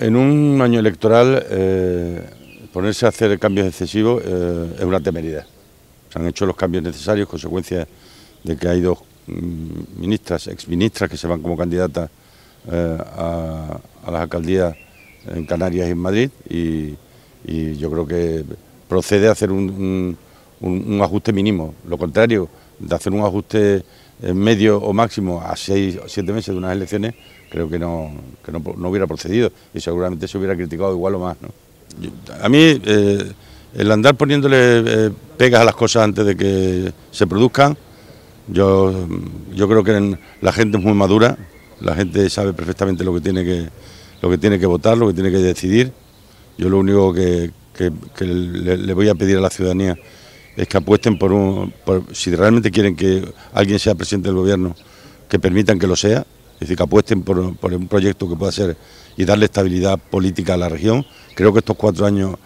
En un año electoral, eh, ponerse a hacer cambios excesivos eh, es una temeridad. Se han hecho los cambios necesarios, consecuencia de que hay dos mm, ministras, exministras, que se van como candidatas eh, a, las alcaldías en Canarias y en Madrid. Y, yo creo que procede a hacer un, un ajuste mínimo. Lo contrario, de hacer un ajuste ...en medio o máximo a seis o siete meses de unas elecciones, creo que no, hubiera procedido y seguramente se hubiera criticado igual o más. ¿no? A mí eh, el andar poniéndole eh, pegas a las cosas antes de que se produzcan, yo, yo creo que la gente es muy madura, la gente sabe perfectamente lo que tiene que, lo que, tiene que votar, lo que tiene que decidir. Yo lo único que, le voy a pedir a la ciudadanía es que apuesten por un... si realmente quieren que alguien sea presidente del gobierno, que permitan que lo sea, es decir, que apuesten por, un proyecto que pueda ser y darle estabilidad política a la región. Creo que estos cuatro años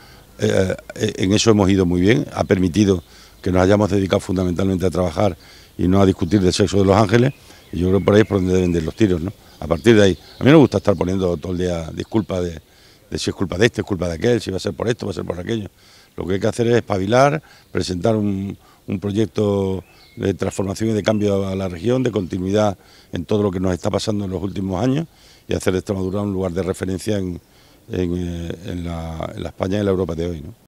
eh, eh, en eso hemos ido muy bien, ha permitido que nos hayamos dedicado fundamentalmente a trabajar y no a discutir del sexo de los ángeles, y yo creo que por ahí es por donde deben de ir los tiros, ¿no? A partir de ahí, a mí no me gusta estar poniendo todo el día disculpas de de si es culpa de este, es culpa de aquel, si va a ser por esto, va a ser por aquello. Lo que hay que hacer es espabilar, presentar un, proyecto de transformación y de cambio a la región, de continuidad en todo lo que nos está pasando en los últimos años y hacer de Extremadura un lugar de referencia eh, en, la, España y la Europa de hoy. ¿no?